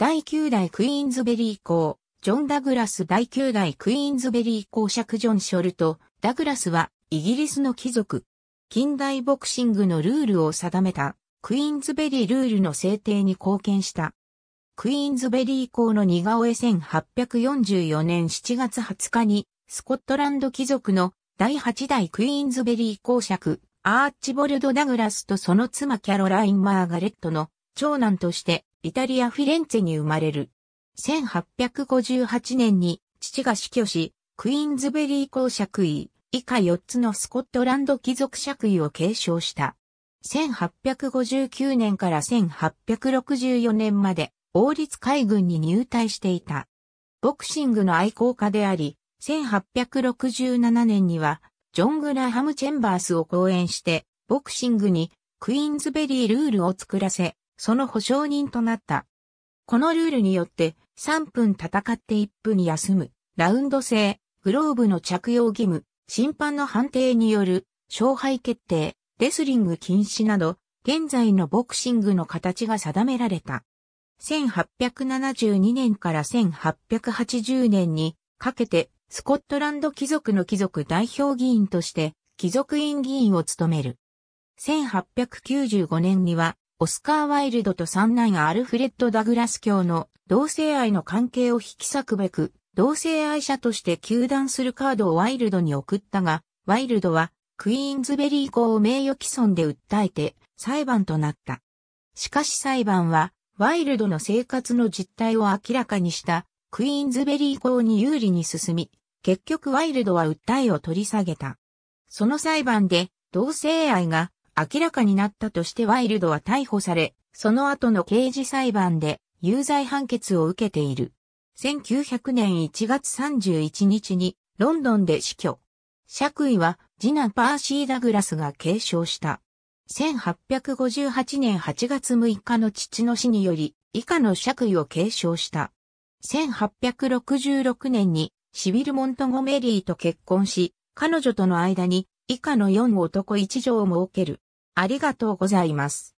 第9代クイーンズベリー校、ジョン・ダグラス第9代クイーンズベリー公爵ジョン・ショルト、ダグラスはイギリスの貴族。近代ボクシングのルールを定めたクイーンズベリールールの制定に貢献した。クイーンズベリー校の似顔絵1844年7月20日にスコットランド貴族の第8代クイーンズベリー公爵アーチボルド・ダグラスとその妻キャロライン・マーガレットの長男としてイタリア・フィレンツェに生まれる。1858年に父が死去し、クイーンズベリー公爵位、以下4つのスコットランド貴族爵位を継承した。1859年から1864年まで王立海軍に入隊していた。ボクシングの愛好家であり、1867年にはジョン・グラハム・チェンバースを講演して、ボクシングにクイーンズベリールールを作らせ、その保証人となった。このルールによって3分戦って1分休む、ラウンド制、グローブの着用義務、審判の判定による勝敗決定、レスリング禁止など、現在のボクシングの形が定められた。1872年から1880年にかけてスコットランド貴族の貴族代表議員として貴族院議員を務める。1895年にはオスカー・ワイルドと三男アルフレッド・ダグラス卿の同性愛の関係を引き裂くべく、同性愛者として球団するカードをワイルドに送ったが、ワイルドはクイーンズベリー校を名誉毀損で訴えて裁判となった。しかし裁判は、ワイルドの生活の実態を明らかにしたクイーンズベリー校に有利に進み、結局ワイルドは訴えを取り下げた。その裁判で同性愛が明らかになったとしてワイルドは逮捕され、その後の刑事裁判で有罪判決を受けている。1900年1月31日にロンドンで死去。爵位は次男パーシー・ダグラスが継承した。1858年8月6日の父の死により以下の爵位を継承した。1866年にシビル・モントゴメリーと結婚し、彼女との間に以下の4男1女を設ける。ありがとうございます。